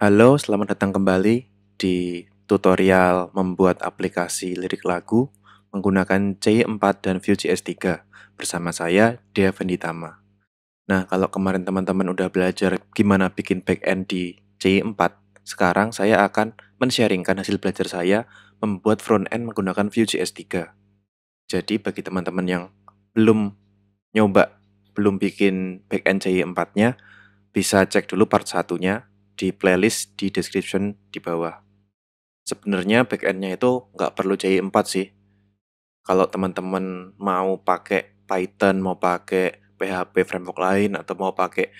Halo, selamat datang kembali di tutorial membuat aplikasi lirik lagu menggunakan C4 dan Vue.js 3 bersama saya, Dea Venditama. Nah, kalau kemarin teman-teman udah belajar gimana bikin backend di C4, sekarang saya akan men hasil belajar saya membuat frontend menggunakan Vue.js 3. Jadi, bagi teman-teman yang belum nyoba, belum bikin backend C4-nya, bisa cek dulu part satunya di playlist di description di bawah. Sebenarnya backendnya itu nggak perlu ci 4 sih. Kalau teman-teman mau pakai Python, mau pakai PHP framework lain, atau mau pakai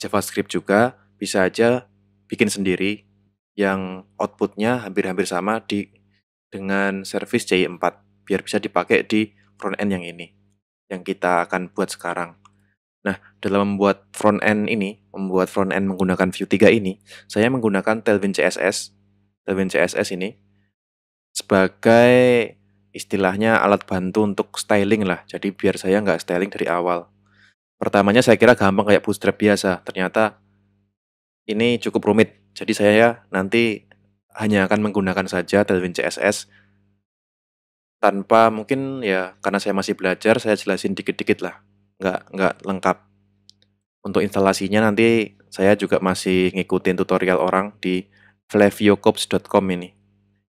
JavaScript juga, bisa aja bikin sendiri yang outputnya hampir-hampir sama di dengan service ci 4 biar bisa dipakai di front end yang ini yang kita akan buat sekarang. Nah, dalam membuat front end ini, membuat front end menggunakan Vue 3 ini, saya menggunakan Tailwind CSS, Tailwind CSS ini sebagai istilahnya alat bantu untuk styling lah. Jadi biar saya nggak styling dari awal. Pertamanya saya kira gampang kayak bootstrap biasa, ternyata ini cukup rumit. Jadi saya ya nanti hanya akan menggunakan saja Tailwind CSS tanpa mungkin ya karena saya masih belajar saya jelasin dikit-dikit lah nggak nggak lengkap. Untuk instalasinya nanti saya juga masih ngikutin tutorial orang di flaviocops.com ini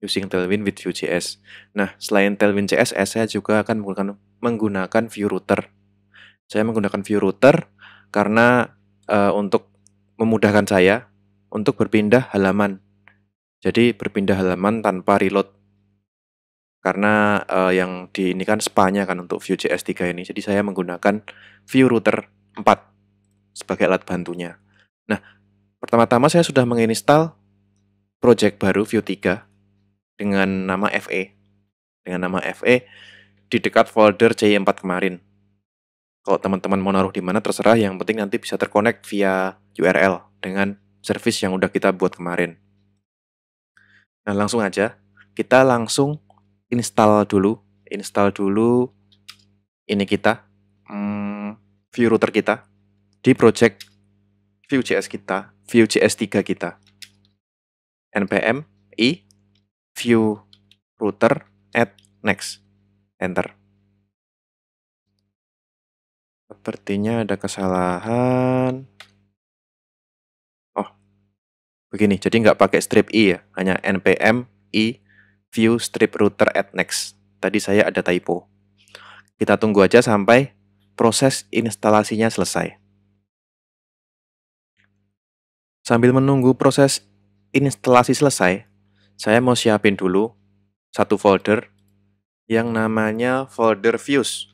using Tailwind with Vue.js. Nah, selain Tailwind CSS, saya juga akan menggunakan menggunakan Vue Router. Saya menggunakan view Router karena uh, untuk memudahkan saya untuk berpindah halaman. Jadi berpindah halaman tanpa reload karena uh, yang di ini kan spanya kan untuk Vue JS 3 ini. Jadi saya menggunakan Vue Router 4 sebagai alat bantunya. Nah, pertama-tama saya sudah menginstal project baru Vue 3 dengan nama FE. Dengan nama FE di dekat folder j 4 kemarin. Kalau teman-teman mau naruh di mana terserah, yang penting nanti bisa terkonek via URL dengan service yang udah kita buat kemarin. Nah, langsung aja kita langsung install dulu, install dulu ini kita hmm, view router kita di project Vue.js kita, Vue.js 3 kita. npm i view router at next. Enter. Sepertinya ada kesalahan. Oh, begini. Jadi nggak pakai strip i ya, hanya npm i view strip router at next. Tadi saya ada typo. Kita tunggu aja sampai proses instalasinya selesai. Sambil menunggu proses instalasi selesai, saya mau siapin dulu satu folder yang namanya folder views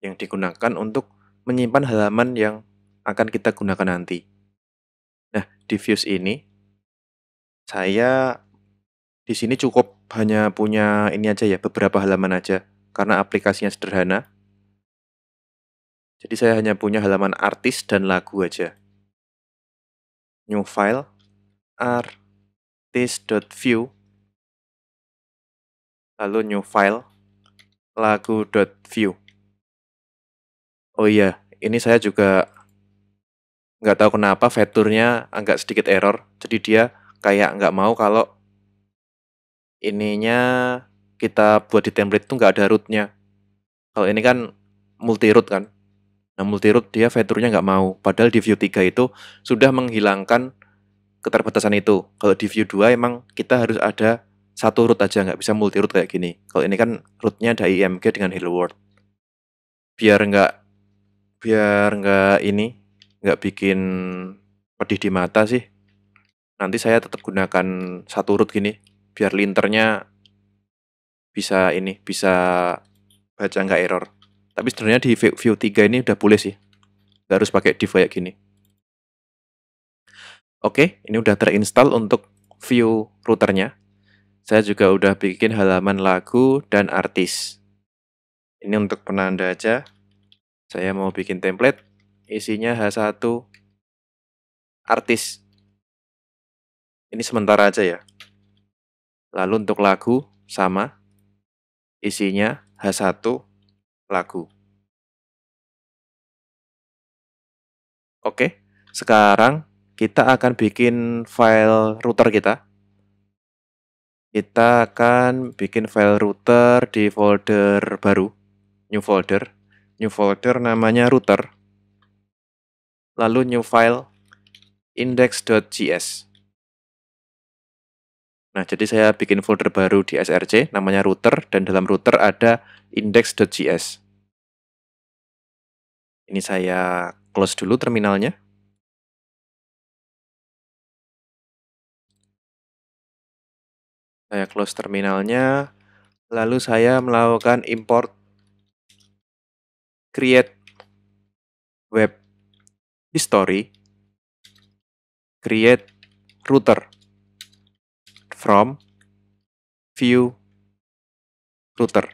yang digunakan untuk menyimpan halaman yang akan kita gunakan nanti. Nah, di views ini saya di sini cukup hanya punya ini aja ya, beberapa halaman aja karena aplikasinya sederhana. Jadi saya hanya punya halaman artis dan lagu aja. New file artis.view lalu new file lagu.view. Oh iya, ini saya juga nggak tahu kenapa fiturnya agak sedikit error. Jadi dia kayak nggak mau kalau ininya kita buat di template itu nggak ada rootnya. Kalau ini kan multi root kan. Nah multi root dia fiturnya nggak mau. Padahal di view 3 itu sudah menghilangkan keterbatasan itu. Kalau di view 2 emang kita harus ada satu root aja nggak bisa multi root kayak gini. Kalau ini kan rootnya ada IMG dengan hello world. Biar nggak biar nggak ini nggak bikin pedih di mata sih. Nanti saya tetap gunakan satu root gini biar linternya bisa ini bisa baca nggak error tapi sebenarnya di view, tiga 3 ini udah boleh sih nggak harus pakai div kayak gini oke ini udah terinstall untuk view routernya saya juga udah bikin halaman lagu dan artis ini untuk penanda aja saya mau bikin template isinya H1 artis ini sementara aja ya Lalu untuk lagu sama isinya H1 lagu. Oke, sekarang kita akan bikin file router kita. Kita akan bikin file router di folder baru, new folder. New folder namanya router. Lalu new file index.js. Nah, jadi saya bikin folder baru di SRC, namanya router, dan dalam router ada index.js. Ini saya close dulu terminalnya. Saya close terminalnya, lalu saya melakukan import create web history create router from view router.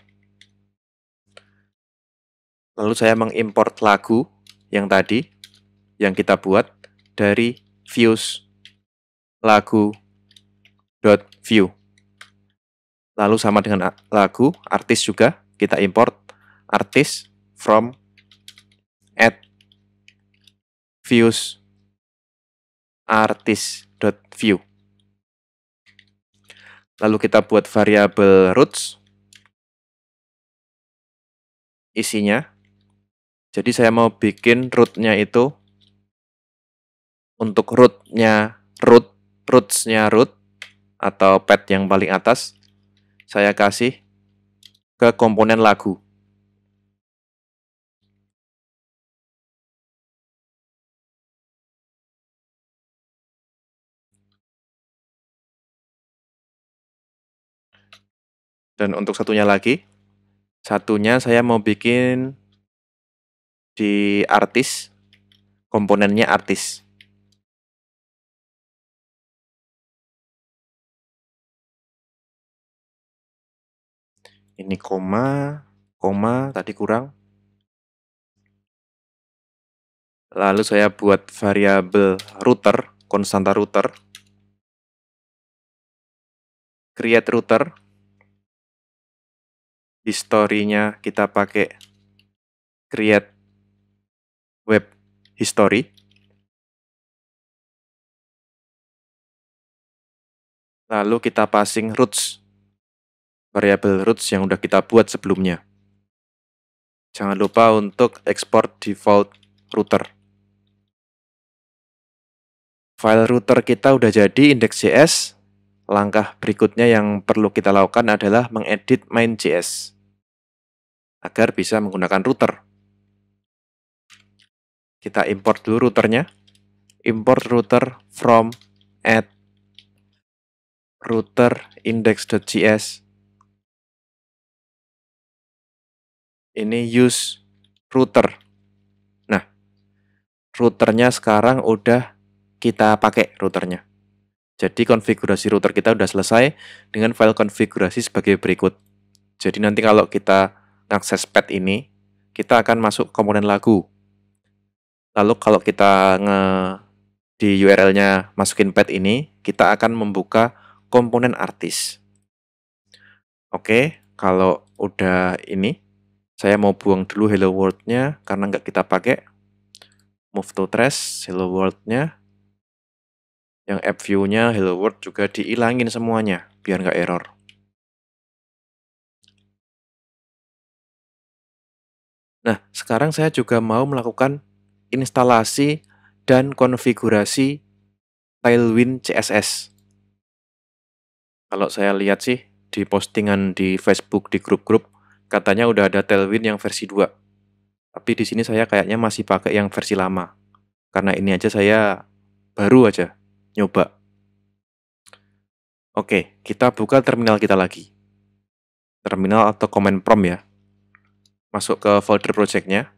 Lalu saya mengimport lagu yang tadi yang kita buat dari views lagu view. Lalu sama dengan lagu, artis juga kita import artis from at views artis view. Lalu kita buat variabel roots. Isinya. Jadi saya mau bikin rootnya itu untuk rootnya root rootsnya root atau pet yang paling atas saya kasih ke komponen lagu. Dan untuk satunya lagi, satunya saya mau bikin di artis, komponennya artis. Ini koma, koma tadi kurang. Lalu saya buat variabel router, konstanta router. Create router, historinya kita pakai create web history. Lalu kita passing roots, variable roots yang udah kita buat sebelumnya. Jangan lupa untuk export default router. File router kita udah jadi index.js. Langkah berikutnya yang perlu kita lakukan adalah mengedit main.js agar bisa menggunakan router. Kita import dulu routernya. Import router from at router index.js. Ini use router. Nah, routernya sekarang udah kita pakai routernya. Jadi konfigurasi router kita udah selesai dengan file konfigurasi sebagai berikut. Jadi nanti kalau kita akses pad ini, kita akan masuk komponen lagu. Lalu kalau kita nge di URL-nya masukin pad ini, kita akan membuka komponen artis. Oke, kalau udah ini, saya mau buang dulu hello world-nya karena nggak kita pakai. Move to trash, hello world-nya. Yang app view-nya hello world juga dihilangin semuanya biar nggak error. Nah, sekarang saya juga mau melakukan instalasi dan konfigurasi Tailwind CSS. Kalau saya lihat sih di postingan di Facebook di grup-grup katanya udah ada Tailwind yang versi 2. Tapi di sini saya kayaknya masih pakai yang versi lama. Karena ini aja saya baru aja nyoba. Oke, kita buka terminal kita lagi. Terminal atau command prompt ya masuk ke folder projectnya.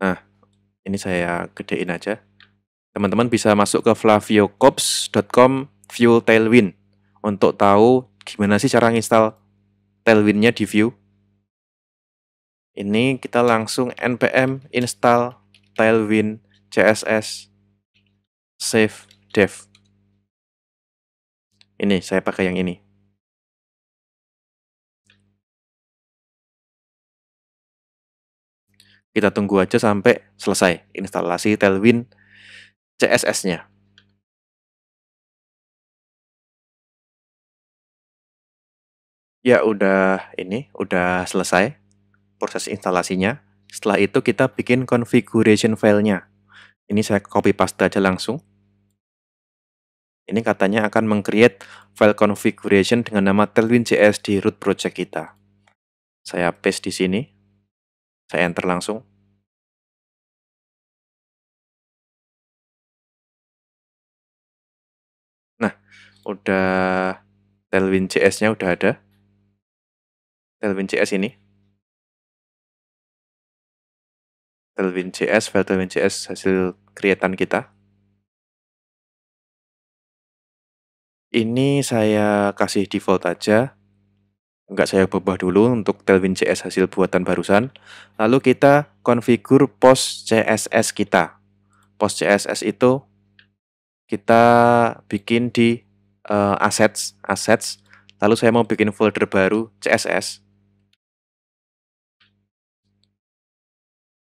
Nah, ini saya gedein aja. Teman-teman bisa masuk ke flaviocops.com view tailwind untuk tahu gimana sih cara install tailwindnya di view. Ini kita langsung npm install tailwind css save dev. Ini saya pakai yang ini. Kita tunggu aja sampai selesai instalasi Tailwind CSS-nya. Ya udah ini, udah selesai proses instalasinya. Setelah itu kita bikin configuration file-nya. Ini saya copy paste aja langsung. Ini katanya akan mengcreate file configuration dengan nama Tailwind CSS di root project kita. Saya paste di sini. Saya enter langsung. Nah, udah Tailwind CS-nya udah ada. Tailwind CS ini. Tailwind CS, file Tailwind CS hasil kreatan kita. Ini saya kasih default aja nggak saya ubah dulu untuk Tailwind CS hasil buatan barusan. Lalu kita konfigur post CSS kita. post CSS itu kita bikin di uh, assets, assets. Lalu saya mau bikin folder baru CSS.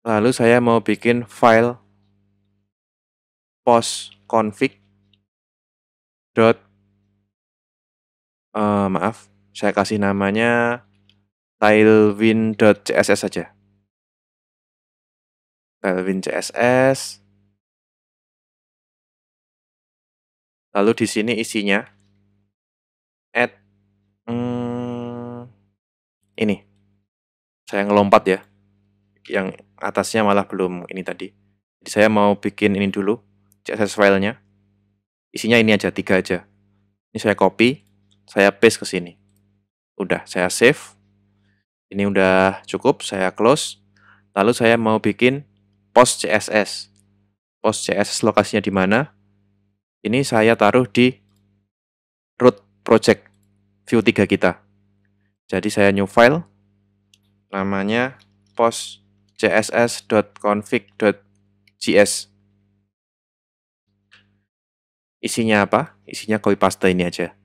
Lalu saya mau bikin file post config dot uh, maaf saya kasih namanya tailwind.css saja. tailwind.css CSS. Lalu di sini isinya add hmm, ini. Saya ngelompat ya. Yang atasnya malah belum ini tadi. Jadi saya mau bikin ini dulu CSS filenya. Isinya ini aja tiga aja. Ini saya copy, saya paste ke sini. Udah, saya save. Ini udah cukup, saya close. Lalu saya mau bikin post CSS. Post CSS lokasinya di mana? Ini saya taruh di root project view 3 kita. Jadi saya new file namanya post css.config.js. Isinya apa? Isinya copy paste ini aja.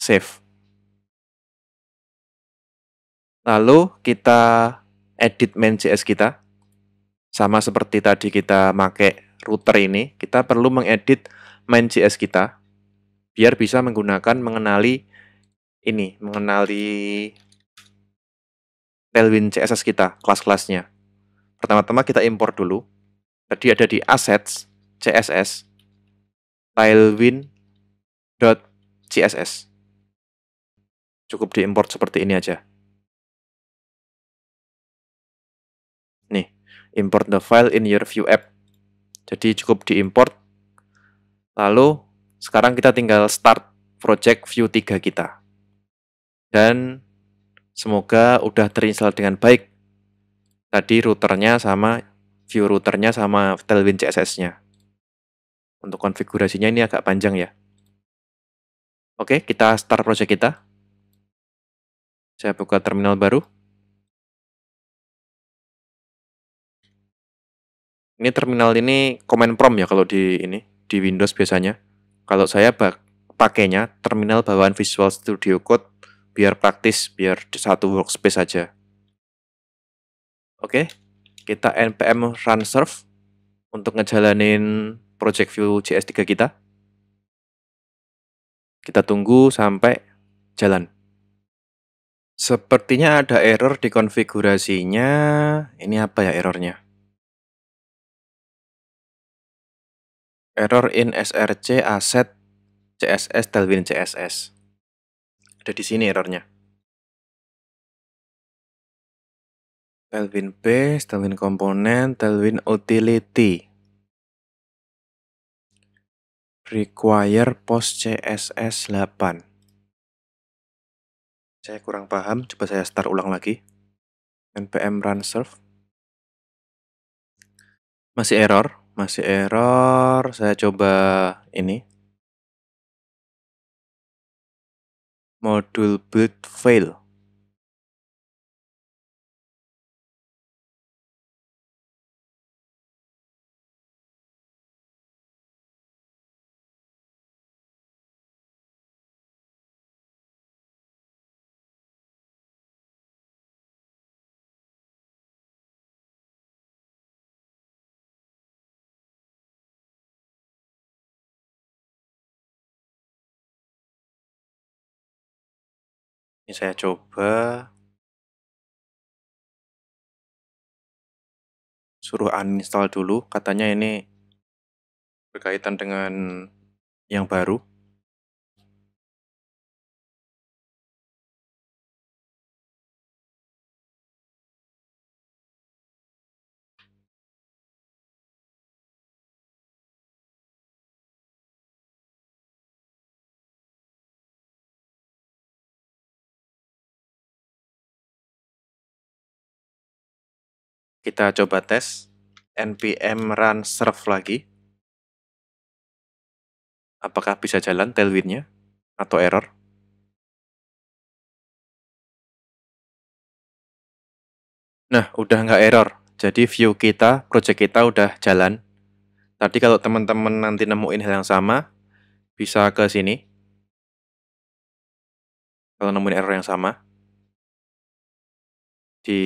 save. Lalu kita edit main.js kita. Sama seperti tadi kita pakai router ini, kita perlu mengedit main.js kita biar bisa menggunakan mengenali ini, mengenali Tailwind CSS kita, kelas-kelasnya. Pertama-tama kita import dulu. Tadi ada di assets CSS tailwind.css cukup diimport seperti ini aja. Nih, import the file in your view app. Jadi cukup diimport. Lalu sekarang kita tinggal start project view 3 kita. Dan semoga udah terinstall dengan baik. Tadi routernya sama view routernya sama Tailwind CSS-nya. Untuk konfigurasinya ini agak panjang ya. Oke, kita start project kita. Saya buka terminal baru. Ini terminal ini command prompt ya kalau di ini di Windows biasanya. Kalau saya pakainya terminal bawaan Visual Studio Code biar praktis, biar di satu workspace aja. Oke, kita npm run serve untuk ngejalanin project view JS3 kita. Kita tunggu sampai jalan. Sepertinya ada error di konfigurasinya. Ini apa ya errornya? Error in SRC asset CSS Delvin CSS. Ada di sini errornya. Delvin base, telwin component, telwin utility. Require post CSS 8. Saya kurang paham, coba saya start ulang lagi. npm run serve. Masih error, masih error. Saya coba ini. Modul build fail. Ini saya coba suruh uninstall dulu, katanya ini berkaitan dengan yang baru. Kita coba tes npm run serve lagi. Apakah bisa jalan tailwindnya atau error? Nah, udah nggak error. Jadi view kita, project kita udah jalan. Tadi kalau teman-teman nanti nemuin hal yang sama, bisa ke sini. Kalau nemuin error yang sama. Di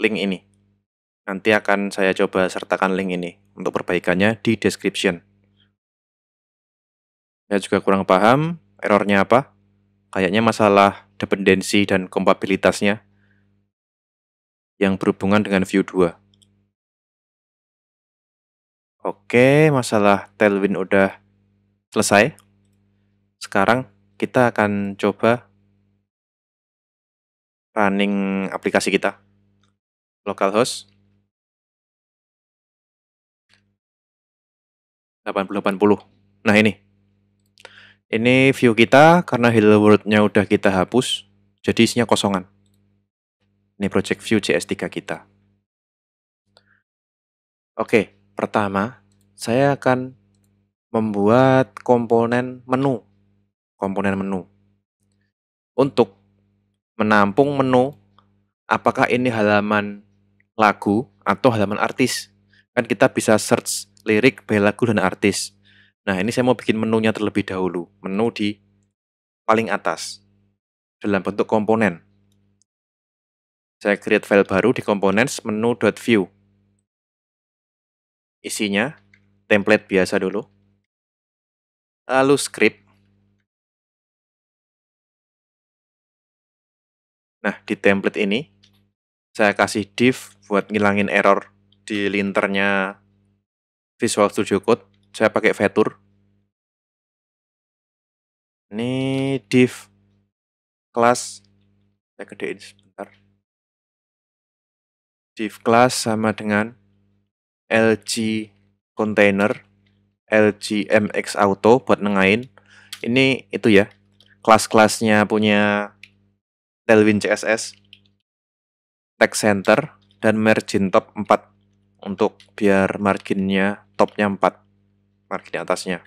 link ini. Nanti akan saya coba sertakan link ini untuk perbaikannya di description. Saya juga kurang paham errornya apa. Kayaknya masalah dependensi dan kompatibilitasnya yang berhubungan dengan view 2. Oke, masalah tailwind udah selesai. Sekarang kita akan coba running aplikasi kita localhost 8080. Nah ini, ini view kita karena hello world-nya udah kita hapus, jadi isinya kosongan. Ini project view JS3 kita. Oke, pertama saya akan membuat komponen menu. Komponen menu. Untuk menampung menu, apakah ini halaman lagu atau halaman artis. Kan kita bisa search lirik bel lagu dan artis. Nah, ini saya mau bikin menunya terlebih dahulu. Menu di paling atas dalam bentuk komponen. Saya create file baru di komponen components view Isinya template biasa dulu. Lalu script. Nah, di template ini saya kasih div buat ngilangin error di linternya Visual Studio Code. Saya pakai Vetur. Ini div class saya gedein sebentar. Div class sama dengan LG container LG MX Auto buat nengain. Ini itu ya. Kelas-kelasnya punya Tailwind CSS, Tag Center, dan margin top 4 untuk biar marginnya topnya 4 margin atasnya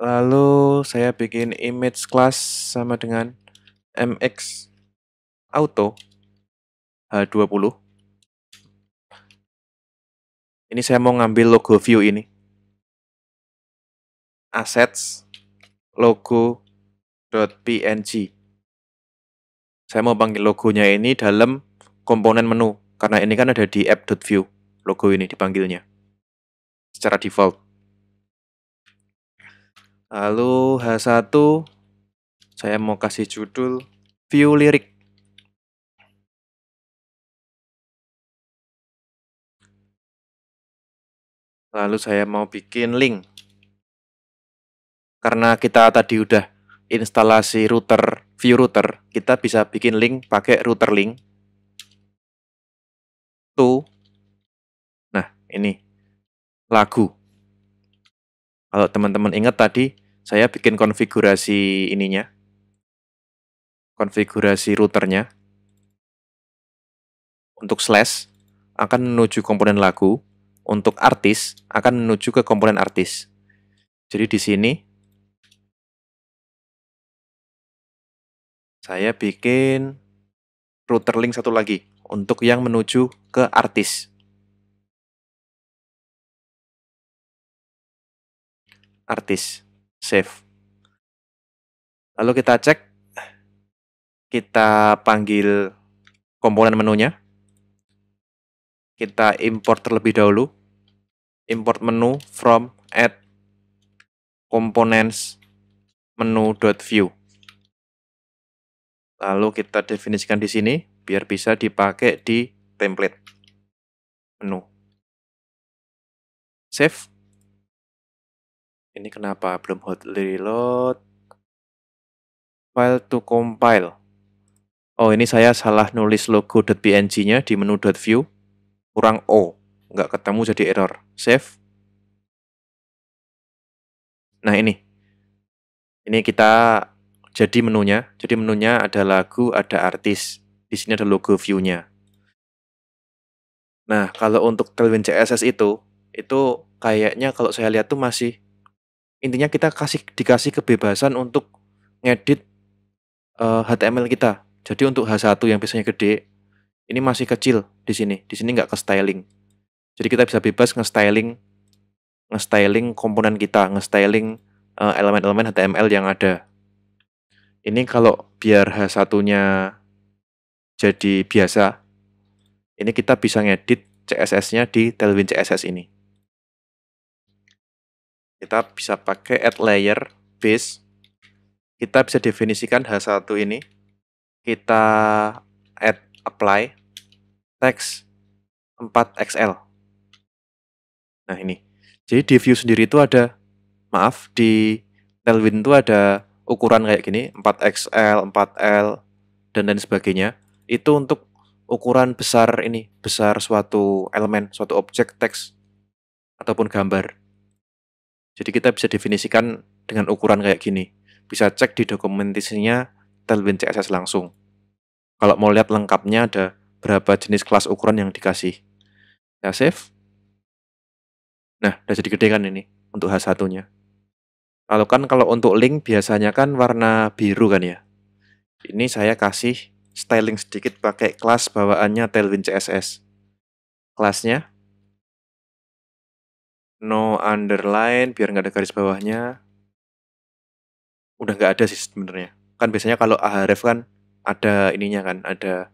lalu saya bikin image class sama dengan mx auto h20 ini saya mau ngambil logo view ini assets logo.png saya mau panggil logonya ini dalam komponen menu karena ini kan ada di app.view logo ini dipanggilnya secara default lalu H1 saya mau kasih judul view lirik lalu saya mau bikin link karena kita tadi udah instalasi router, view router, kita bisa bikin link pakai router link. Tuh. Nah, ini lagu. Kalau teman-teman ingat tadi, saya bikin konfigurasi ininya. Konfigurasi routernya. Untuk slash akan menuju komponen lagu, untuk artis akan menuju ke komponen artis. Jadi di sini saya bikin router link satu lagi untuk yang menuju ke artis. Artis, save. Lalu kita cek, kita panggil komponen menunya. Kita import terlebih dahulu. Import menu from add components menu.view. Lalu kita definisikan di sini biar bisa dipakai di template menu. Save. Ini kenapa belum hot reload? File to compile. Oh, ini saya salah nulis logo png nya di menu menu.view. Kurang O. Nggak ketemu jadi error. Save. Nah, ini. Ini kita jadi menunya, jadi menunya ada lagu, ada artis. Di sini ada logo view-nya. Nah, kalau untuk Tailwind CSS itu, itu kayaknya kalau saya lihat tuh masih intinya kita kasih dikasih kebebasan untuk ngedit uh, eh, HTML kita. Jadi untuk H1 yang biasanya gede, ini masih kecil di sini. Di sini nggak ke styling. Jadi kita bisa bebas nge-styling nge-styling komponen kita, nge-styling eh, elemen-elemen HTML yang ada ini kalau biar H1-nya jadi biasa, ini kita bisa ngedit CSS-nya di Tailwind CSS ini. Kita bisa pakai add layer base. Kita bisa definisikan H1 ini. Kita add apply text 4xl. Nah ini. Jadi di view sendiri itu ada, maaf, di Tailwind itu ada ukuran kayak gini 4XL, 4L dan lain sebagainya itu untuk ukuran besar ini, besar suatu elemen, suatu objek teks ataupun gambar. Jadi kita bisa definisikan dengan ukuran kayak gini. Bisa cek di dokumentasinya Tailwind CSS langsung. Kalau mau lihat lengkapnya ada berapa jenis kelas ukuran yang dikasih. Kita nah, save. Nah, udah jadi gede kan ini untuk H1-nya. Kalau kan kalau untuk link biasanya kan warna biru kan ya. Ini saya kasih styling sedikit pakai kelas bawaannya Tailwind CSS. Kelasnya no underline biar nggak ada garis bawahnya. Udah nggak ada sih sebenarnya. Kan biasanya kalau ahref kan ada ininya kan, ada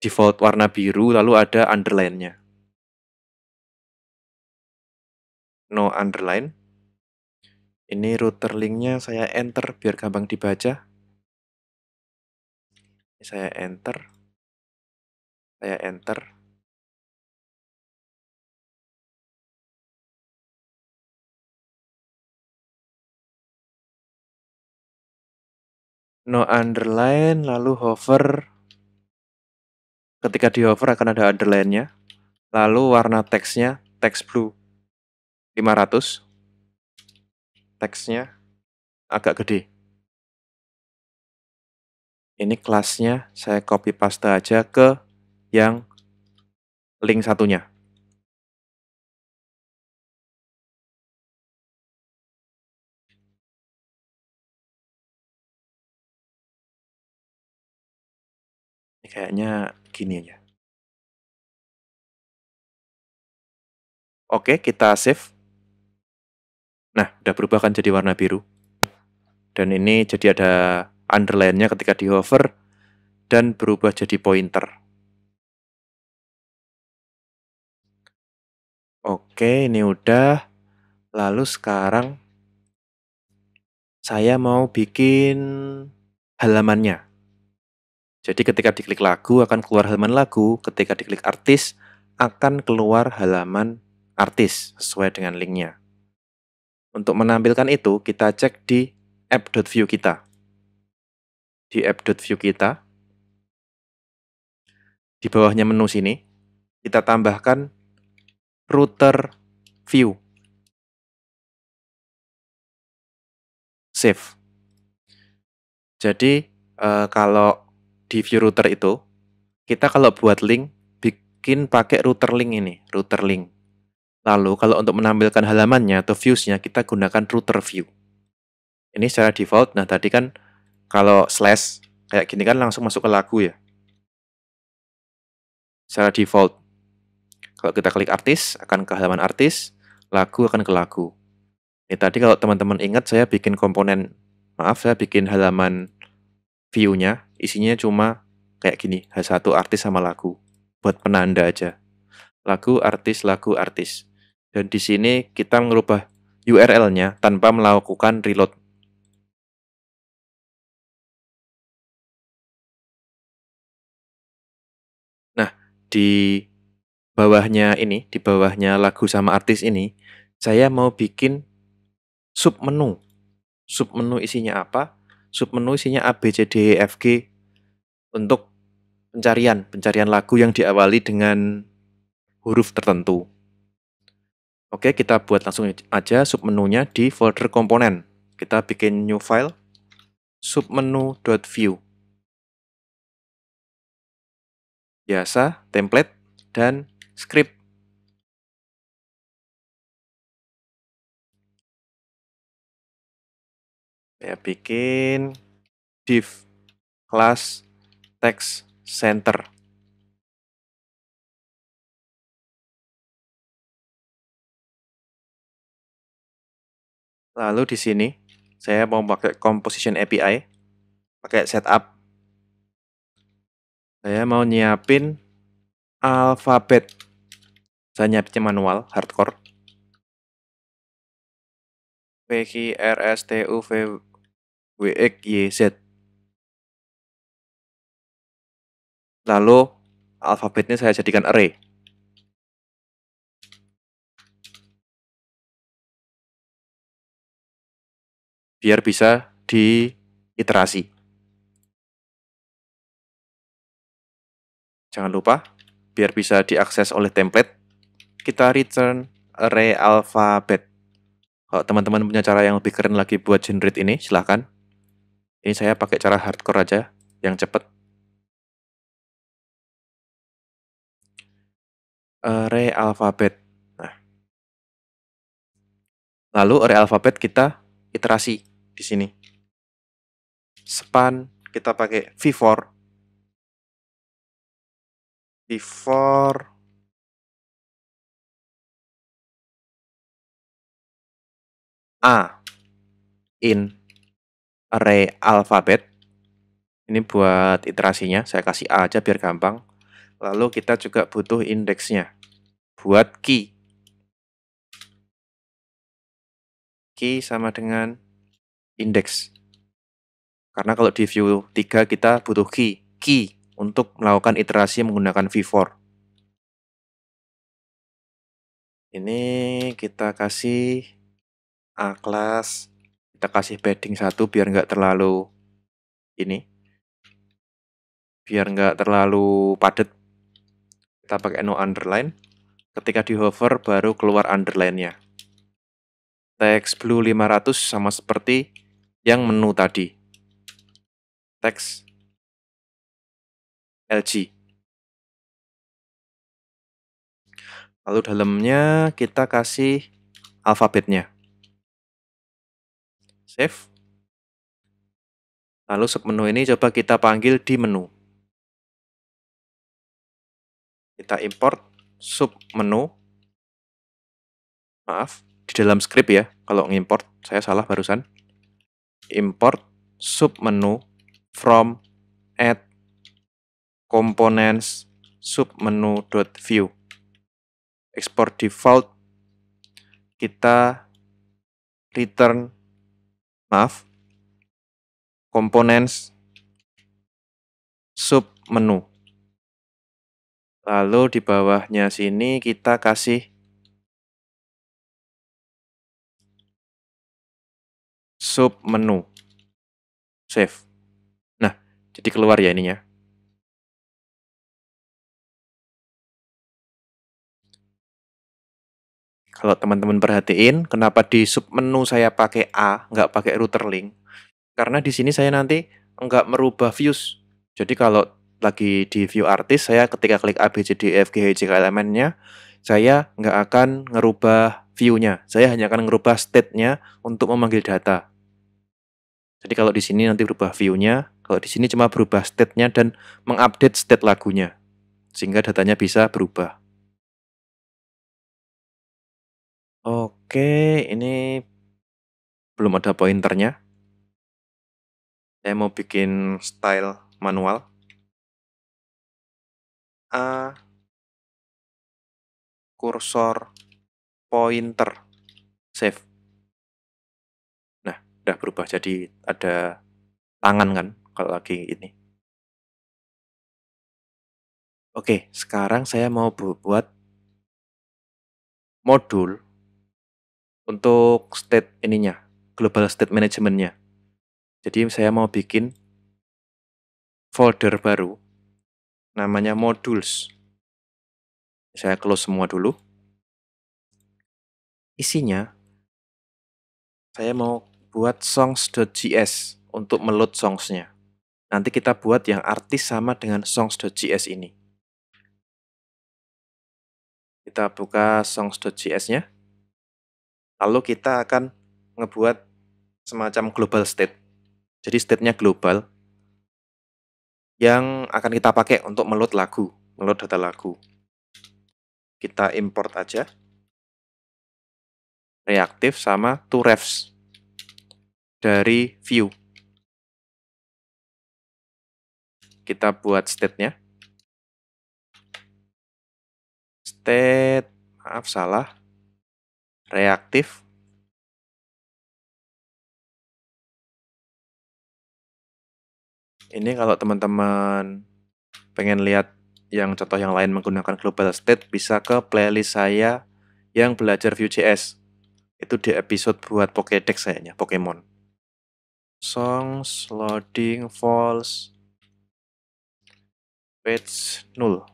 default warna biru lalu ada underline-nya. No underline ini router linknya saya enter biar gampang dibaca. Ini saya enter. Saya enter. No underline, lalu hover. Ketika di hover akan ada underline-nya. Lalu warna teksnya, teks blue 500 teksnya agak gede. Ini kelasnya saya copy paste aja ke yang link satunya. Ini kayaknya gini aja. Oke, kita save. Nah, udah berubah kan jadi warna biru. Dan ini jadi ada underline-nya ketika di hover dan berubah jadi pointer. Oke, ini udah. Lalu sekarang saya mau bikin halamannya. Jadi ketika diklik lagu akan keluar halaman lagu, ketika diklik artis akan keluar halaman artis sesuai dengan linknya. Untuk menampilkan itu, kita cek di app.view kita. Di app.view kita, di bawahnya menu sini, kita tambahkan router view. Save. Jadi, eh, kalau di view router itu, kita kalau buat link, bikin pakai router link ini, router link. Lalu kalau untuk menampilkan halamannya atau viewsnya kita gunakan router view. Ini secara default. Nah tadi kan kalau slash kayak gini kan langsung masuk ke lagu ya. Secara default. Kalau kita klik artis akan ke halaman artis, lagu akan ke lagu. Ini tadi kalau teman-teman ingat saya bikin komponen, maaf saya bikin halaman view-nya, isinya cuma kayak gini, satu artis sama lagu. Buat penanda aja. Lagu, artis, lagu, artis dan di sini kita merubah URL-nya tanpa melakukan reload. Nah, di bawahnya ini, di bawahnya lagu sama artis ini, saya mau bikin sub menu. sub menu. isinya apa? Sub menu isinya A, B, C, D, E, F, G untuk pencarian, pencarian lagu yang diawali dengan huruf tertentu. Oke, kita buat langsung aja submenunya di folder komponen. Kita bikin new file, submenu.view. Biasa, template, dan script. Saya bikin div class text center. Lalu di sini saya mau pakai composition API, pakai setup. Saya mau nyiapin alfabet. Saya nyiapinnya manual, hardcore. P, Q, R, S, T, U, V, W, X, Y, Z. Lalu alfabetnya saya jadikan array. biar bisa diiterasi. Jangan lupa, biar bisa diakses oleh template, kita return array alphabet. Kalau teman-teman punya cara yang lebih keren lagi buat generate ini, silahkan. Ini saya pakai cara hardcore aja, yang cepat. Array eh, alphabet Nah. Lalu array alphabet kita iterasi di sini. Span kita pakai V4. V4 A in array alfabet. Ini buat iterasinya, saya kasih A aja biar gampang. Lalu kita juga butuh indeksnya buat key. Key sama dengan indeks. Karena kalau di view 3 kita butuh key, key untuk melakukan iterasi menggunakan v4. Ini kita kasih A class kita kasih padding 1 biar nggak terlalu ini, biar nggak terlalu padat. Kita pakai no underline. Ketika di hover baru keluar underline-nya. Text blue 500 sama seperti yang menu tadi. Teks LG. Lalu dalamnya kita kasih alfabetnya. Save. Lalu sub menu ini coba kita panggil di menu. Kita import sub menu Maaf, di dalam script ya. Kalau ngimport, saya salah barusan import submenu from add components view export default kita return maaf components submenu lalu di bawahnya sini kita kasih sub menu. Save. Nah, jadi keluar ya ininya. Kalau teman-teman perhatiin, kenapa di sub menu saya pakai A, nggak pakai router link? Karena di sini saya nanti nggak merubah views. Jadi kalau lagi di view artis, saya ketika klik A, B, C, D, e F, G, H, J, K elemennya, saya nggak akan ngerubah view-nya. Saya hanya akan ngerubah state-nya untuk memanggil data. Jadi kalau di sini nanti berubah view-nya, kalau di sini cuma berubah state-nya dan mengupdate state lagunya. Sehingga datanya bisa berubah. Oke, ini belum ada pointernya. Saya mau bikin style manual. A kursor pointer save udah berubah jadi ada tangan kan kalau lagi ini. Oke, sekarang saya mau buat modul untuk state ininya, global state managementnya. Jadi saya mau bikin folder baru, namanya modules. Saya close semua dulu. Isinya, saya mau buat songs.js untuk meload songsnya. Nanti kita buat yang artis sama dengan songs.js ini. Kita buka songs.js-nya. Lalu kita akan ngebuat semacam global state. Jadi state-nya global yang akan kita pakai untuk meload lagu, meload data lagu. Kita import aja reaktif sama to refs dari view. Kita buat state-nya. State, maaf salah, reaktif. Ini kalau teman-teman pengen lihat yang contoh yang lain menggunakan global state, bisa ke playlist saya yang belajar Vue.js. Itu di episode buat Pokédex kayaknya, Pokemon songs loading false page null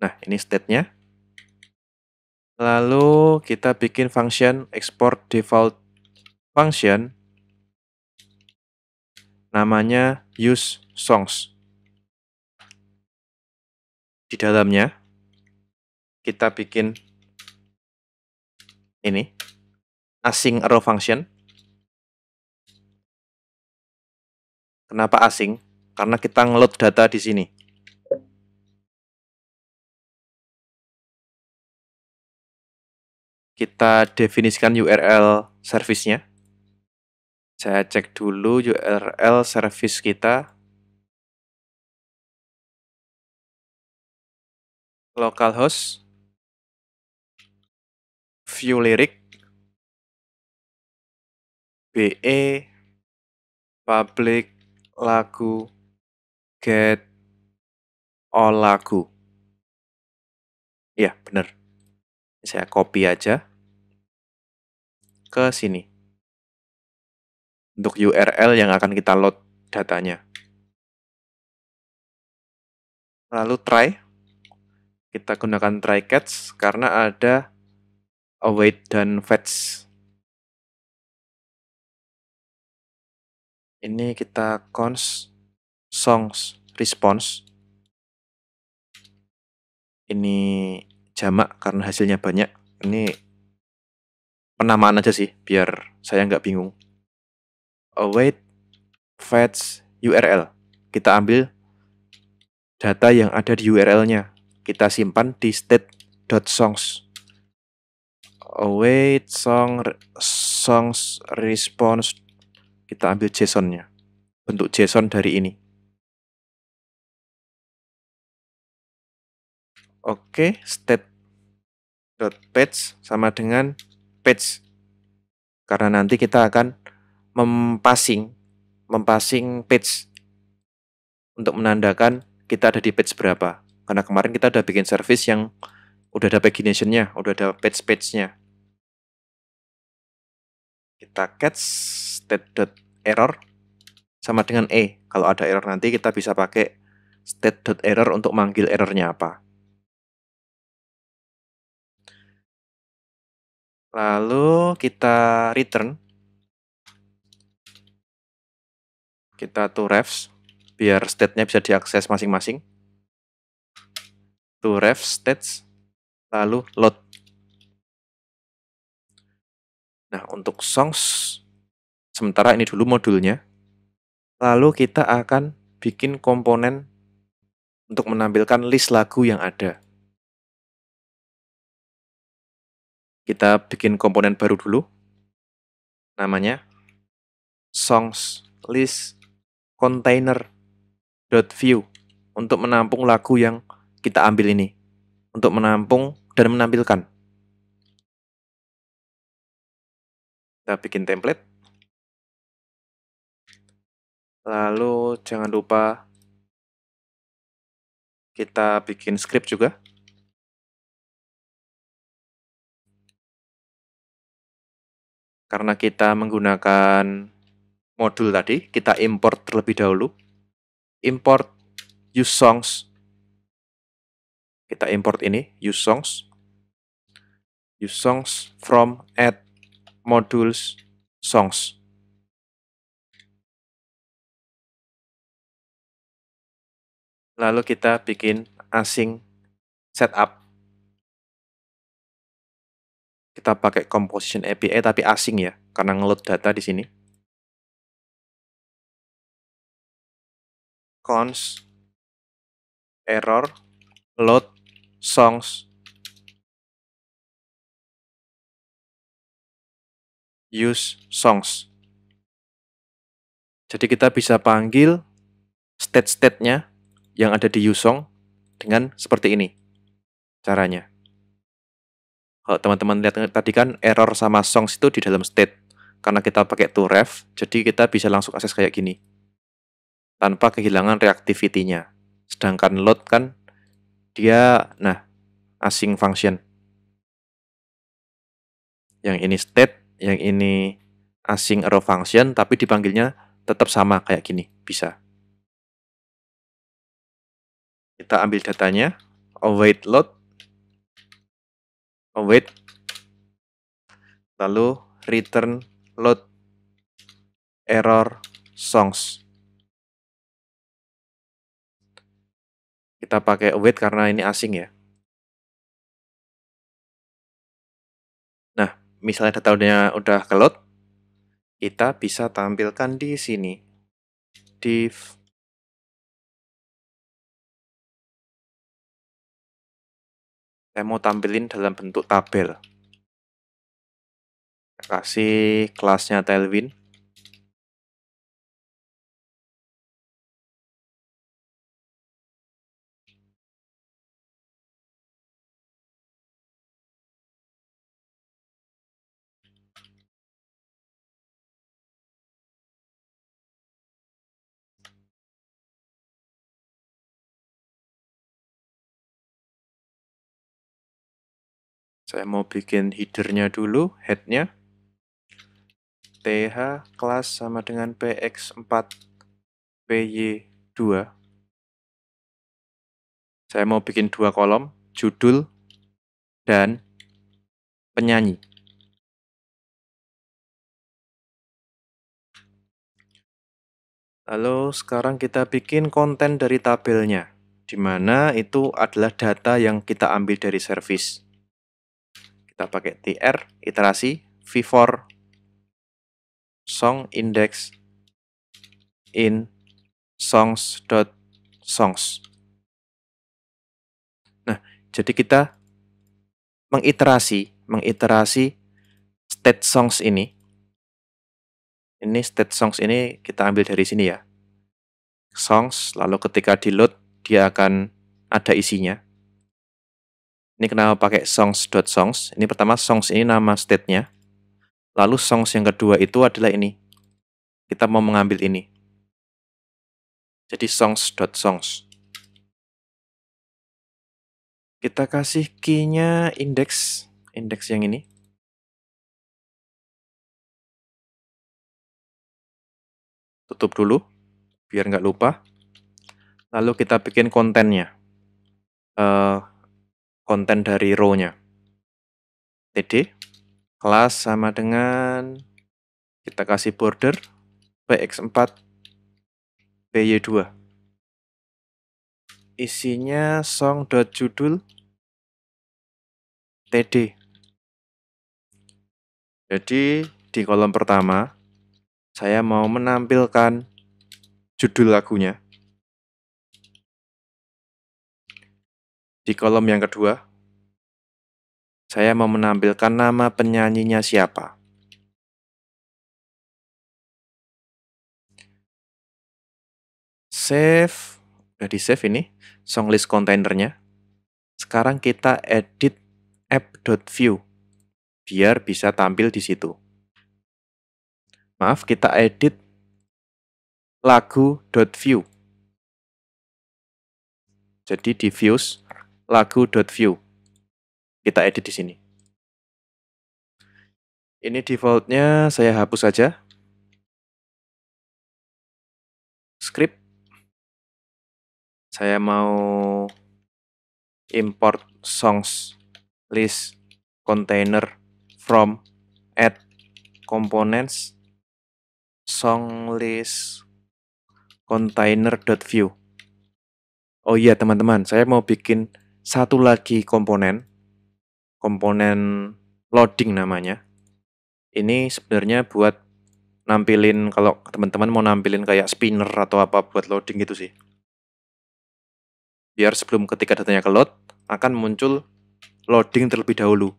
nah ini state-nya lalu kita bikin function export default function namanya use songs di dalamnya kita bikin ini async arrow function. Kenapa asing? Karena kita ngeload data di sini. Kita definisikan URL servicenya. Saya cek dulu URL service kita. Localhost. View lyric BE public lagu get all lagu. Ya, benar. Saya copy aja ke sini. Untuk URL yang akan kita load datanya. Lalu try. Kita gunakan try catch karena ada await dan fetch ini kita cons songs response ini jamak karena hasilnya banyak ini penamaan aja sih biar saya nggak bingung await fetch URL kita ambil data yang ada di URL-nya kita simpan di state.songs await song songs response kita ambil JSON-nya. Bentuk JSON dari ini. Oke, state.page sama dengan page. Karena nanti kita akan mempassing, mempassing page untuk menandakan kita ada di page berapa. Karena kemarin kita udah bikin service yang udah ada pagination-nya, udah ada page-page-nya. Kita catch state.page error sama dengan e. Kalau ada error nanti kita bisa pakai state.error untuk manggil errornya apa. Lalu kita return. Kita to refs biar state-nya bisa diakses masing-masing. To refs states lalu load. Nah, untuk songs sementara ini dulu modulnya. Lalu kita akan bikin komponen untuk menampilkan list lagu yang ada. Kita bikin komponen baru dulu. Namanya songs list container dot view untuk menampung lagu yang kita ambil ini. Untuk menampung dan menampilkan. Kita bikin template. Lalu jangan lupa kita bikin script juga. Karena kita menggunakan modul tadi, kita import terlebih dahulu. Import use songs. Kita import ini, use songs. Use songs from add modules songs. lalu kita bikin async setup. Kita pakai composition API tapi async ya, karena ngeload data di sini. Cons error load songs use songs. Jadi kita bisa panggil state-state-nya yang ada di Yusong dengan seperti ini caranya. Kalau teman-teman lihat eh, tadi kan error sama songs itu di dalam state. Karena kita pakai to ref, jadi kita bisa langsung akses kayak gini. Tanpa kehilangan reaktivitinya. Sedangkan load kan dia, nah, async function. Yang ini state, yang ini async arrow function, tapi dipanggilnya tetap sama kayak gini, bisa. Kita ambil datanya. Await load. Await. Lalu return load error songs. Kita pakai await karena ini asing ya. Nah, misalnya datanya udah ke load, kita bisa tampilkan di sini div saya mau tampilin dalam bentuk tabel. kasih kelasnya Tailwind. Saya mau bikin headernya dulu, headnya. TH kelas sama dengan PX4 PY2. Saya mau bikin dua kolom, judul dan penyanyi. Lalu sekarang kita bikin konten dari tabelnya, di mana itu adalah data yang kita ambil dari service. Kita pakai tr iterasi v4 song index in songs dot songs. Nah, jadi kita mengiterasi, mengiterasi state songs ini. Ini state songs ini kita ambil dari sini ya. Songs, lalu ketika di load dia akan ada isinya. Ini kenapa pakai songs? Ini pertama songs ini nama state-nya. Lalu songs yang kedua itu adalah ini. Kita mau mengambil ini. Jadi songs. Kita kasih key-nya index, index yang ini. Tutup dulu, biar nggak lupa. Lalu kita bikin kontennya. Uh, konten dari row-nya. TD kelas sama dengan kita kasih border PX4 PY2. Isinya song judul TD. Jadi di kolom pertama saya mau menampilkan judul lagunya. Di kolom yang kedua, saya mau menampilkan nama penyanyinya siapa. Save, udah di save ini, song list kontainernya. Sekarang kita edit app.view biar bisa tampil di situ. Maaf, kita edit lagu.view. Jadi di views Lagu View Kita edit di sini. Ini defaultnya saya hapus saja. Script. Saya mau import songs list container from add components song list Container View. Oh iya teman-teman, saya mau bikin satu lagi komponen, komponen loading namanya. Ini sebenarnya buat nampilin kalau teman-teman mau nampilin kayak spinner atau apa buat loading gitu sih. Biar sebelum ketika datanya ke load akan muncul loading terlebih dahulu.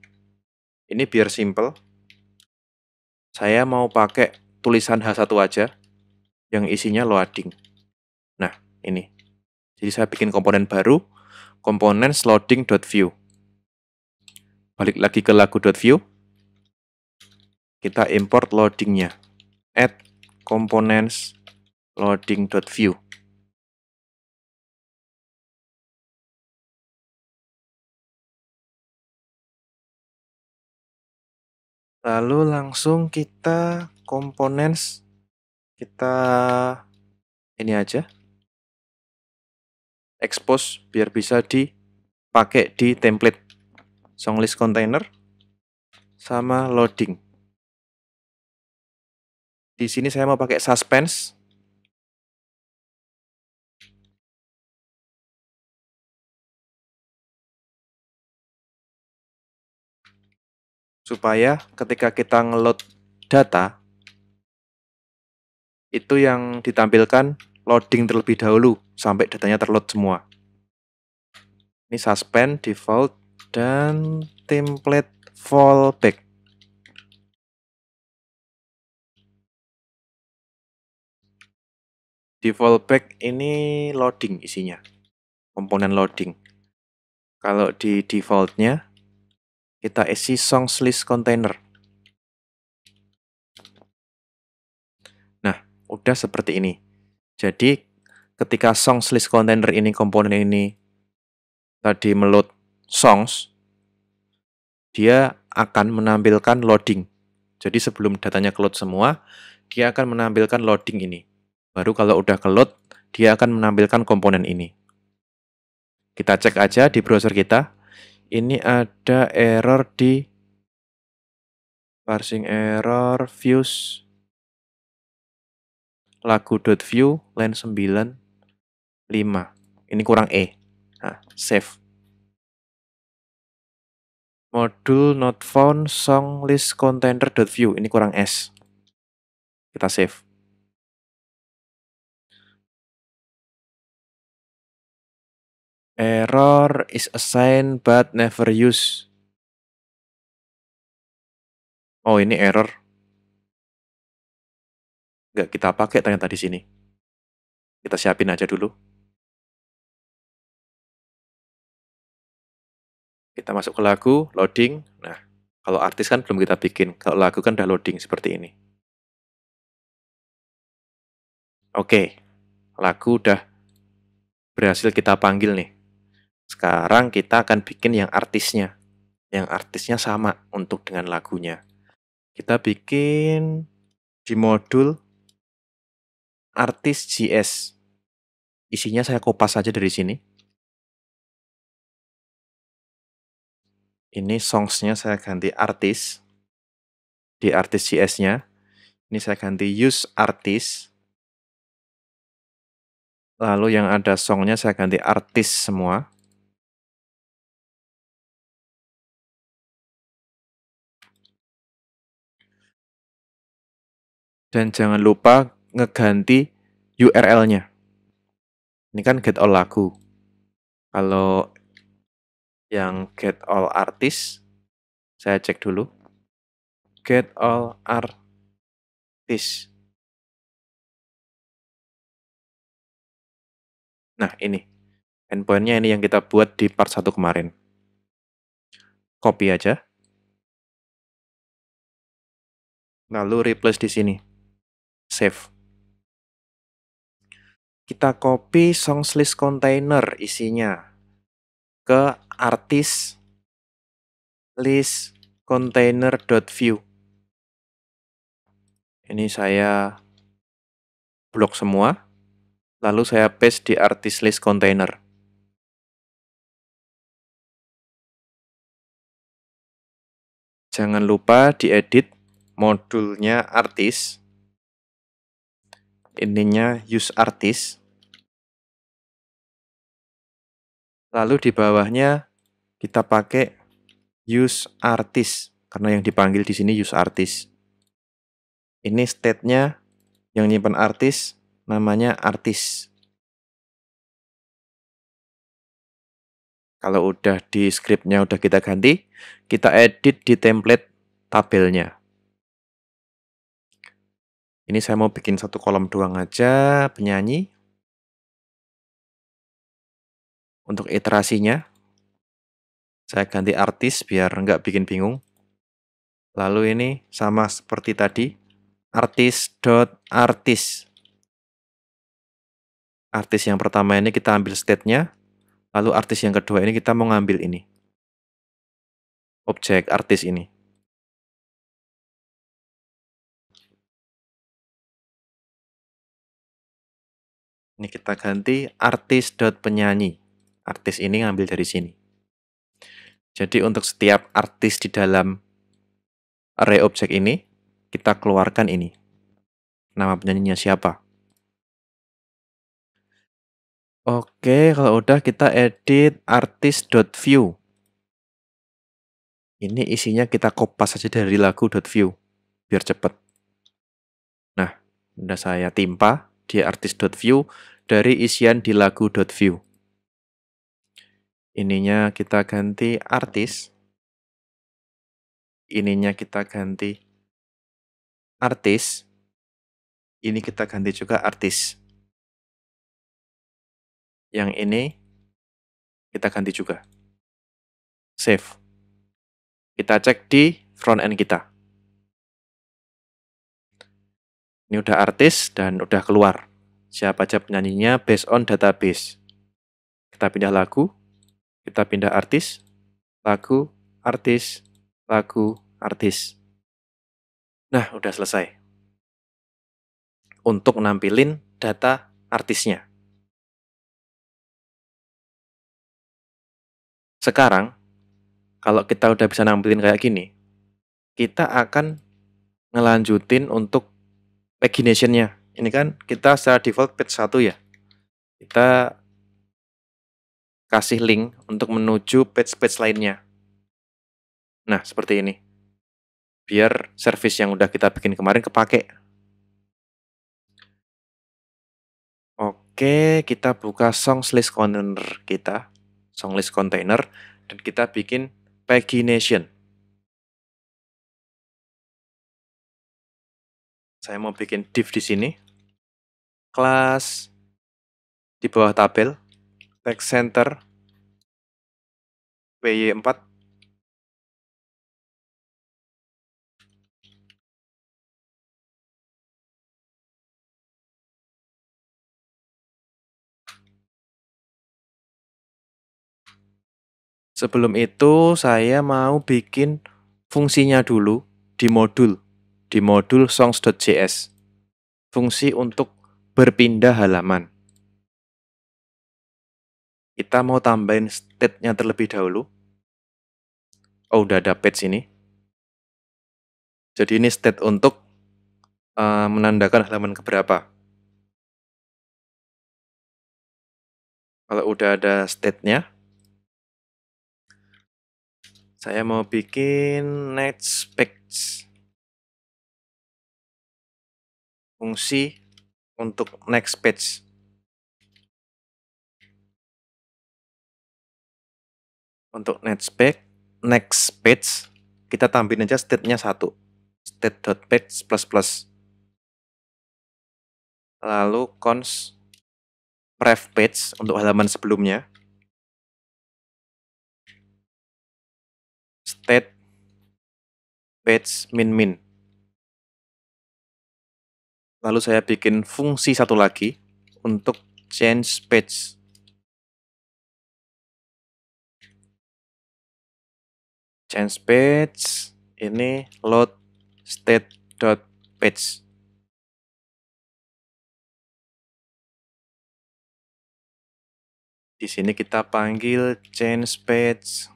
Ini biar simple. Saya mau pakai tulisan H1 aja yang isinya loading. Nah, ini. Jadi saya bikin komponen baru komponen View. Balik lagi ke Lagu View. Kita import loadingnya. Add components View. Lalu langsung kita komponen kita ini aja expose biar bisa dipakai di template songlist container sama loading. Di sini saya mau pakai suspense. Supaya ketika kita ngeload data, itu yang ditampilkan loading terlebih dahulu sampai datanya terload semua. Ini suspend, default, dan template fallback. Di fallback ini loading isinya, komponen loading. Kalau di defaultnya, kita isi songs list container. Nah, udah seperti ini. Jadi ketika songs list container ini komponen ini tadi meload songs, dia akan menampilkan loading. Jadi sebelum datanya ke semua, dia akan menampilkan loading ini. Baru kalau udah ke dia akan menampilkan komponen ini. Kita cek aja di browser kita. Ini ada error di parsing error views lagu .view line 9 5. Ini kurang E. Nah, save. modul not found song list .view Ini kurang S. Kita save. Error is assigned but never used. Oh, ini error nggak kita pakai ternyata di sini. Kita siapin aja dulu. Kita masuk ke lagu, loading. Nah, kalau artis kan belum kita bikin. Kalau lagu kan udah loading seperti ini. Oke, lagu udah berhasil kita panggil nih. Sekarang kita akan bikin yang artisnya. Yang artisnya sama untuk dengan lagunya. Kita bikin di modul artis GS. Isinya saya kupas saja dari sini. Ini songsnya saya ganti artis. Di artis GS-nya. Ini saya ganti use artis. Lalu yang ada songnya saya ganti artis semua. Dan jangan lupa ngeganti URL-nya. Ini kan get all lagu. Kalau yang get all artis, saya cek dulu. Get all artis. Nah, ini. Endpointnya ini yang kita buat di part 1 kemarin. Copy aja. Lalu replace di sini. Save kita copy songs list container isinya ke artis list container dot view Ini saya blok semua, lalu saya paste di artis list container. Jangan lupa diedit modulnya artis ininya use artist. Lalu di bawahnya kita pakai use artist karena yang dipanggil di sini use artist. Ini state-nya yang nyimpan artis namanya artis. Kalau udah di script-nya udah kita ganti, kita edit di template tabelnya. Ini saya mau bikin satu kolom doang aja, penyanyi. Untuk iterasinya, saya ganti artis biar nggak bikin bingung. Lalu ini sama seperti tadi, artis dot artis. Artis yang pertama ini kita ambil state-nya, lalu artis yang kedua ini kita mau ngambil ini. Objek artis ini. Ini kita ganti dot artis penyanyi. Artis ini ngambil dari sini. Jadi untuk setiap artis di dalam array objek ini, kita keluarkan ini. Nama penyanyinya siapa? Oke, kalau udah kita edit dot view. Ini isinya kita kopas saja dari lagu dot view biar cepat. Nah, udah saya timpa di artist.view dari isian di lagu.view. Ininya kita ganti artis. Ininya kita ganti artis. Ini kita ganti juga artis. Yang ini kita ganti juga. Save. Kita cek di front end kita. Ini udah artis dan udah keluar. Siapa aja penyanyinya based on database. Kita pindah lagu, kita pindah artis, lagu, artis, lagu, artis. Nah, udah selesai. Untuk nampilin data artisnya. Sekarang, kalau kita udah bisa nampilin kayak gini, kita akan ngelanjutin untuk paginationnya ini kan kita secara default page satu ya kita kasih link untuk menuju page-page lainnya nah seperti ini biar service yang udah kita bikin kemarin kepake oke kita buka songs list container kita song list container dan kita bikin pagination saya mau bikin div di sini. Kelas di bawah tabel, back center, PY4. Sebelum itu, saya mau bikin fungsinya dulu di modul di modul songs.js. Fungsi untuk berpindah halaman. Kita mau tambahin state-nya terlebih dahulu. Oh, udah ada page ini. Jadi ini state untuk uh, menandakan halaman keberapa. Kalau udah ada state-nya, saya mau bikin next page fungsi untuk next page. Untuk next page, next page kita tambahin aja state-nya satu. state page plus plus. Lalu cons prev page untuk halaman sebelumnya. State page min min. Lalu saya bikin fungsi satu lagi untuk change page. Change page ini load state state.page. Di sini kita panggil change page.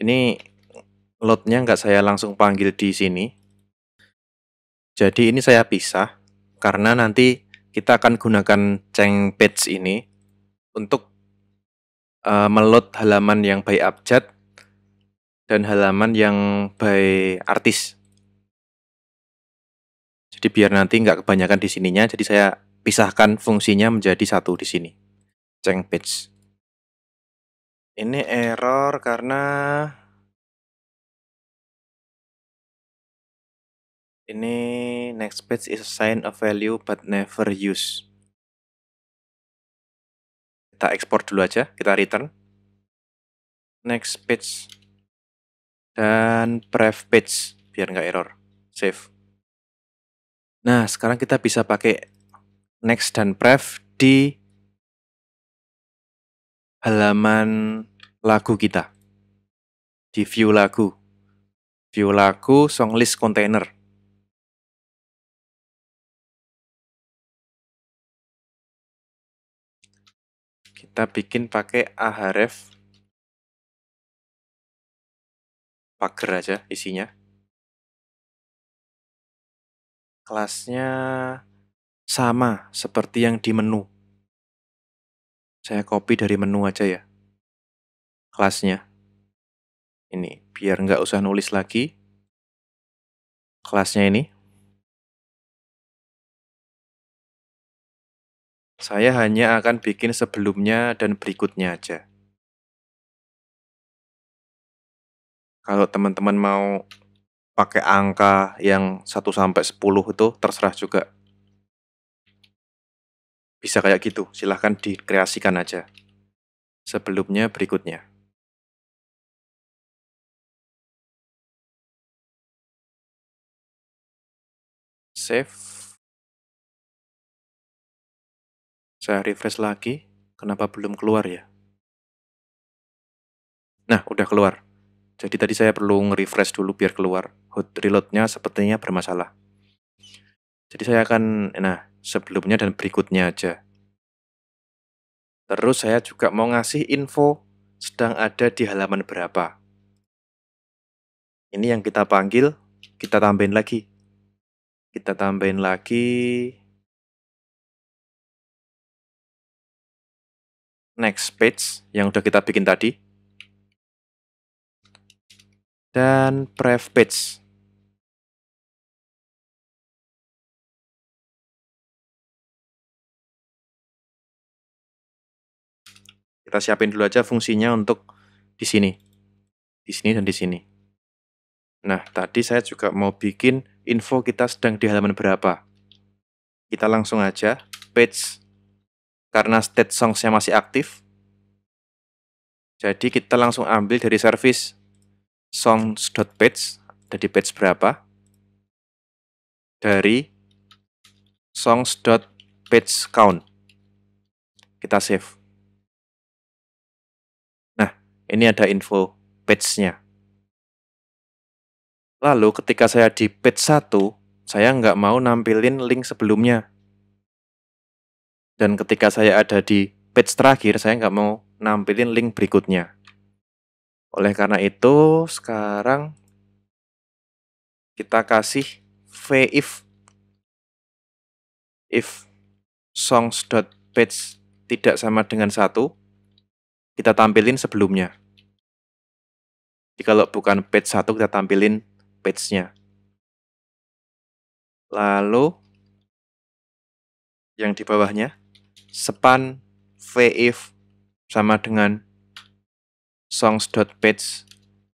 Ini loadnya nggak saya langsung panggil di sini. Jadi ini saya pisah karena nanti kita akan gunakan ceng page ini untuk uh, eh, melot halaman yang by abjad dan halaman yang by artis. Jadi biar nanti nggak kebanyakan di sininya, jadi saya pisahkan fungsinya menjadi satu di sini. Ceng page. Ini error karena Ini next page is a sign of value but never use. Kita export dulu aja, kita return. Next page dan prev page biar nggak error. Save. Nah, sekarang kita bisa pakai next dan prev di halaman lagu kita. Di view lagu. View lagu song list container. kita bikin pakai ahref pager aja isinya. Kelasnya sama seperti yang di menu. Saya copy dari menu aja ya. Kelasnya. Ini, biar nggak usah nulis lagi. Kelasnya ini. Saya hanya akan bikin sebelumnya dan berikutnya aja. Kalau teman-teman mau pakai angka yang 1 sampai 10 itu terserah juga. Bisa kayak gitu, silahkan dikreasikan aja. Sebelumnya, berikutnya. Save. Saya refresh lagi. Kenapa belum keluar ya? Nah, udah keluar. Jadi tadi saya perlu nge-refresh dulu biar keluar. Hot reloadnya sepertinya bermasalah. Jadi saya akan, nah, sebelumnya dan berikutnya aja. Terus saya juga mau ngasih info sedang ada di halaman berapa. Ini yang kita panggil, kita tambahin lagi. Kita tambahin lagi next page yang udah kita bikin tadi. Dan prev page. Kita siapin dulu aja fungsinya untuk di sini. Di sini dan di sini. Nah, tadi saya juga mau bikin info kita sedang di halaman berapa. Kita langsung aja page karena state songsnya masih aktif. Jadi kita langsung ambil dari service songs.page, ada di page berapa, dari songs.page count. Kita save. Nah, ini ada info page-nya. Lalu ketika saya di page 1, saya nggak mau nampilin link sebelumnya. Dan ketika saya ada di page terakhir, saya nggak mau nampilin link berikutnya. Oleh karena itu, sekarang kita kasih v if if songs.page tidak sama dengan satu, kita tampilin sebelumnya. Jadi kalau bukan page satu kita tampilin page-nya. Lalu yang di bawahnya span vif sama dengan songs.page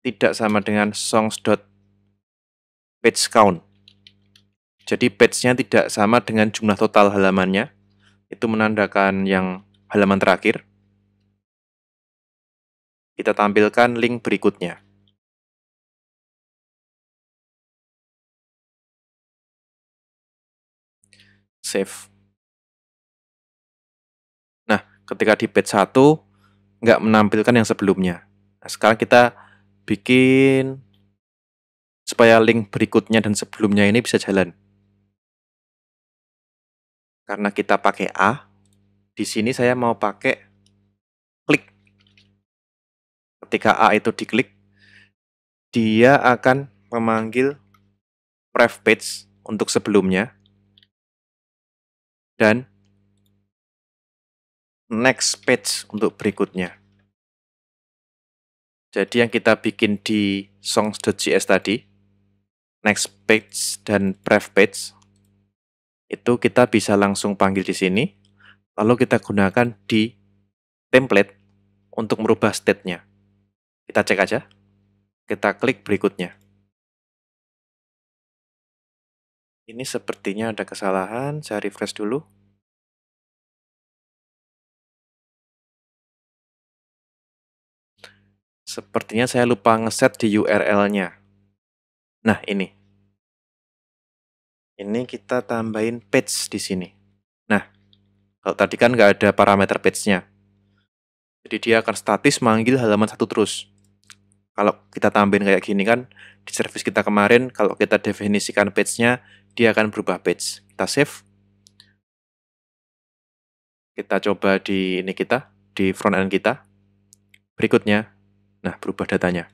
tidak sama dengan songs.page count. Jadi page-nya tidak sama dengan jumlah total halamannya. Itu menandakan yang halaman terakhir. Kita tampilkan link berikutnya. Save ketika di page 1 nggak menampilkan yang sebelumnya. Nah, sekarang kita bikin supaya link berikutnya dan sebelumnya ini bisa jalan. Karena kita pakai A, di sini saya mau pakai klik. Ketika A itu diklik, dia akan memanggil prev page untuk sebelumnya dan next page untuk berikutnya. Jadi yang kita bikin di songs.js tadi, next page dan prev page, itu kita bisa langsung panggil di sini, lalu kita gunakan di template untuk merubah state-nya. Kita cek aja. Kita klik berikutnya. Ini sepertinya ada kesalahan, saya refresh dulu. Sepertinya saya lupa ngeset di URL-nya. Nah, ini. Ini kita tambahin page di sini. Nah, kalau tadi kan nggak ada parameter page-nya. Jadi dia akan statis manggil halaman satu terus. Kalau kita tambahin kayak gini kan, di service kita kemarin, kalau kita definisikan page-nya, dia akan berubah page. Kita save. Kita coba di ini kita, di front end kita. Berikutnya, Nah, berubah datanya.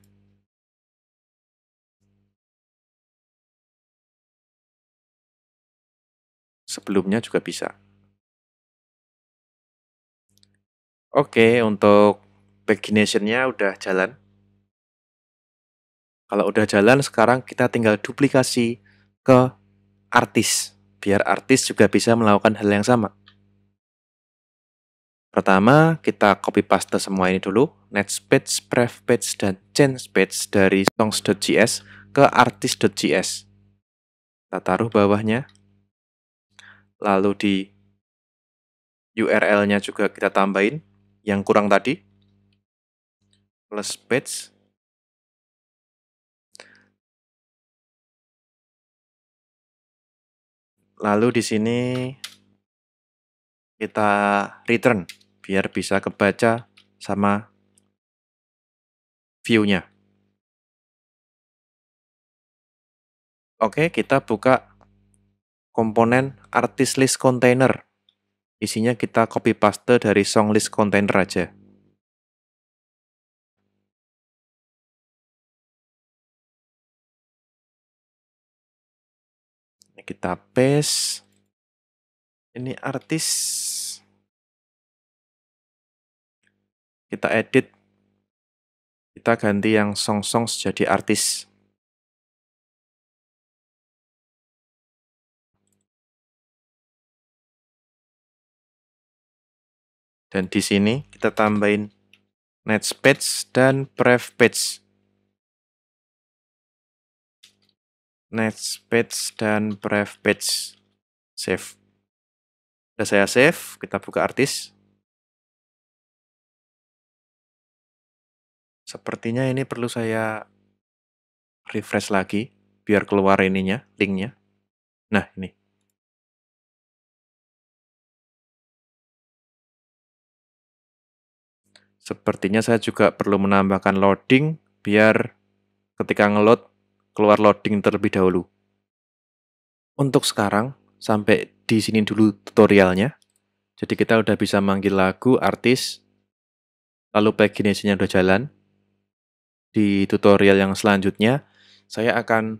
Sebelumnya juga bisa. Oke, untuk paginationnya udah jalan. Kalau udah jalan, sekarang kita tinggal duplikasi ke artis. Biar artis juga bisa melakukan hal yang sama. Pertama, kita copy paste semua ini dulu, netspage, prefpage, dan changepage dari songs.js ke artis.js. Kita taruh bawahnya. Lalu di URL-nya juga kita tambahin yang kurang tadi. Plus page. Lalu di sini kita return biar bisa kebaca sama view-nya. Oke, kita buka komponen artist list container. Isinya kita copy paste dari song list container aja. kita paste. Ini artis kita edit, kita ganti yang song song jadi artis. Dan di sini kita tambahin net page dan page net page dan page Save. Sudah saya save, kita buka artis. Sepertinya ini perlu saya refresh lagi biar keluar ininya, linknya. Nah, ini. Sepertinya saya juga perlu menambahkan loading biar ketika ngeload keluar loading terlebih dahulu. Untuk sekarang sampai di sini dulu tutorialnya. Jadi kita udah bisa manggil lagu, artis, lalu paginasinya udah jalan, di tutorial yang selanjutnya, saya akan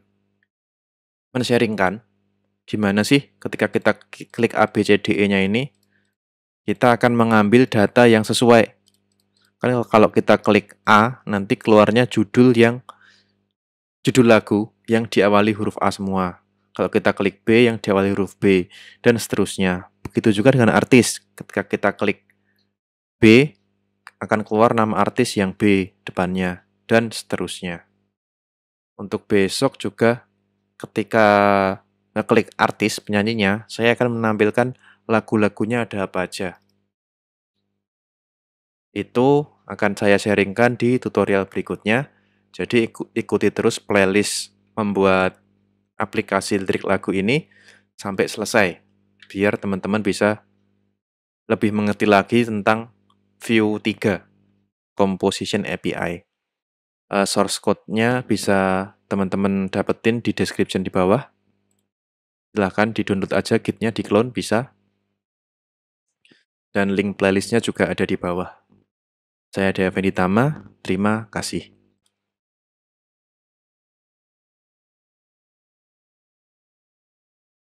men-sharingkan gimana sih ketika kita klik ABCDE-nya ini, kita akan mengambil data yang sesuai. Karena kalau kita klik A, nanti keluarnya judul yang judul lagu yang diawali huruf A semua. Kalau kita klik B yang diawali huruf B dan seterusnya. Begitu juga dengan artis. Ketika kita klik B akan keluar nama artis yang B depannya dan seterusnya. Untuk besok juga ketika ngeklik artis penyanyinya, saya akan menampilkan lagu-lagunya ada apa aja. Itu akan saya sharingkan di tutorial berikutnya. Jadi ikuti terus playlist membuat aplikasi lirik lagu ini sampai selesai. Biar teman-teman bisa lebih mengerti lagi tentang View 3 Composition API uh, source code-nya bisa teman-teman dapetin di description di bawah. Silahkan di-download aja gitnya, di-clone bisa. Dan link playlistnya juga ada di bawah. Saya Devendi Tama, terima kasih.